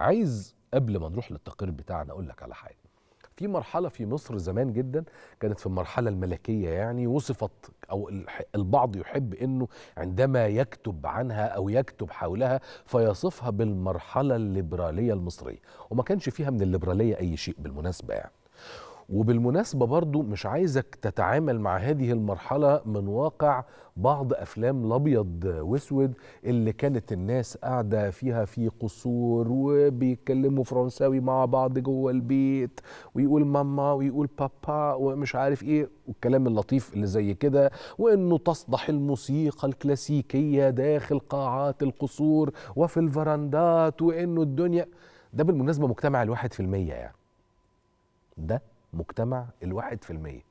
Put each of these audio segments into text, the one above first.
عايز قبل ما نروح للتقرير بتاعنا اقول لك على حاجه في مرحله في مصر زمان جدا كانت في المرحله الملكيه يعني وصفت او البعض يحب انه عندما يكتب عنها او يكتب حولها فيصفها بالمرحله الليبراليه المصريه وما كانش فيها من الليبراليه اي شيء بالمناسبه يعني وبالمناسبة برضو مش عايزك تتعامل مع هذه المرحلة من واقع بعض أفلام الأبيض واسود اللي كانت الناس قاعدة فيها في قصور وبيتكلموا فرنساوي مع بعض جوه البيت ويقول ماما ويقول بابا ومش عارف إيه والكلام اللطيف اللي زي كده وإنه تصدح الموسيقى الكلاسيكية داخل قاعات القصور وفي الفرندات وإنه الدنيا ده بالمناسبة مجتمع الواحد في المية يعني ده مجتمع الواحد في المية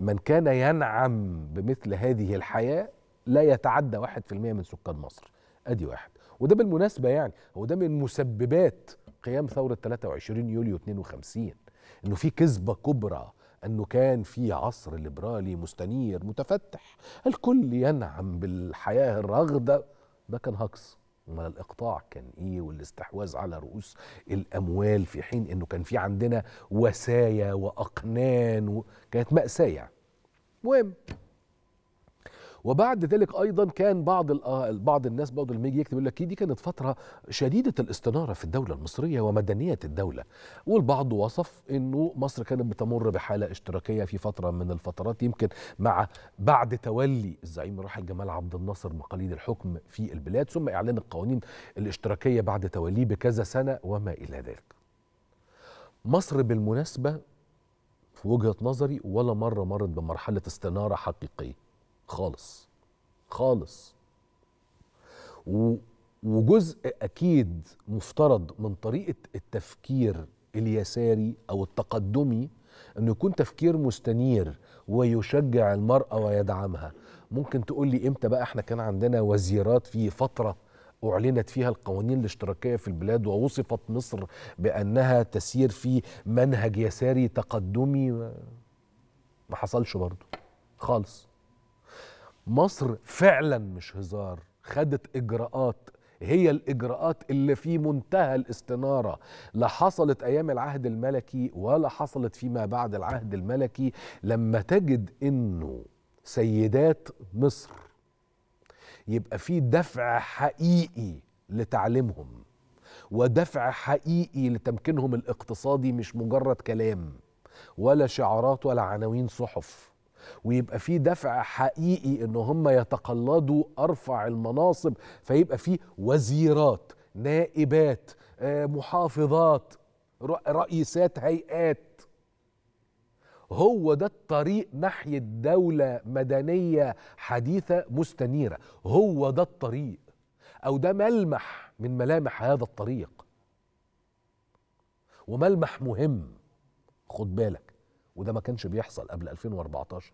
من كان ينعم بمثل هذه الحياة لا يتعدى واحد في المية من سكان مصر أدي واحد وده بالمناسبة يعني هو ده من مسببات قيام ثورة 23 يوليو 52 إنه في كذبة كبرى أنه كان في عصر ليبرالي مستنير متفتح الكل ينعم بالحياة الرغدة ده كان هجص امال الاقطاع كان ايه والاستحواذ على رؤوس الاموال في حين انه كان في عندنا وسايا واقنان و... كانت ماساه يعني. المهم وبعد ذلك ايضا كان بعض آه، بعض الناس برضه لما يجي يكتب يقول لك دي كانت فتره شديده الاستناره في الدوله المصريه ومدنيه الدوله والبعض وصف انه مصر كانت بتمر بحاله اشتراكيه في فتره من الفترات يمكن مع بعد تولي الزعيم الراحل جمال عبد الناصر مقاليد الحكم في البلاد ثم اعلان القوانين الاشتراكيه بعد توليه بكذا سنه وما الى ذلك مصر بالمناسبه في وجهه نظري ولا مره مرت بمرحله استناره حقيقيه خالص خالص و وجزء اكيد مفترض من طريقه التفكير اليساري او التقدمي انه يكون تفكير مستنير ويشجع المراه ويدعمها ممكن تقول لي امتى بقى احنا كان عندنا وزيرات في فتره أعلنت فيها القوانين الاشتراكية في البلاد ووصفت مصر بأنها تسير في منهج يساري تقدمي ما حصلش برضه خالص مصر فعلا مش هزار خدت اجراءات هي الاجراءات اللي في منتهى الاستناره لا حصلت ايام العهد الملكي ولا حصلت فيما بعد العهد الملكي لما تجد انه سيدات مصر يبقى في دفع حقيقي لتعليمهم ودفع حقيقي لتمكينهم الاقتصادي مش مجرد كلام ولا شعارات ولا عناوين صحف ويبقى في دفع حقيقي ان هم يتقلدوا ارفع المناصب فيبقى في وزيرات نائبات آه، محافظات رئيسات هيئات هو ده الطريق ناحية دولة مدنية حديثة مستنيرة هو ده الطريق أو ده ملمح من ملامح هذا الطريق وملمح مهم خد بالك وده ما كانش بيحصل قبل 2014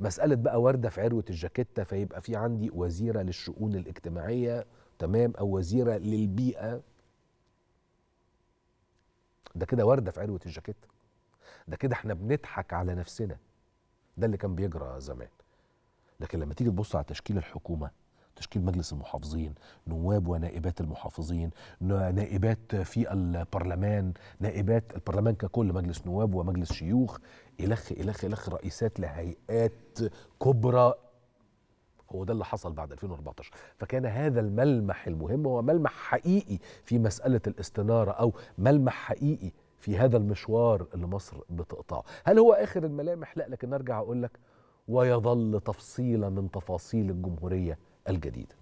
مسألة بقى وردة في عروة الجاكيتة فيبقى في عندي وزيرة للشؤون الاجتماعية تمام أو وزيرة للبيئة ده كده وردة في عروة الجاكيتة ده كده احنا بنضحك على نفسنا ده اللي كان بيجرى زمان لكن لما تيجي تبص على تشكيل الحكومة تشكيل مجلس المحافظين نواب ونائبات المحافظين نائبات في البرلمان نائبات البرلمان ككل مجلس نواب ومجلس شيوخ إلخ إلخ إلخ رئيسات لهيئات كبرى هو ده اللي حصل بعد 2014 فكان هذا الملمح المهم هو ملمح حقيقي في مسألة الاستنارة أو ملمح حقيقي في هذا المشوار اللي مصر بتقطعه هل هو آخر الملامح؟ لا لكن أرجع أقول لك ويظل تفصيلا من تفاصيل الجمهورية الجديده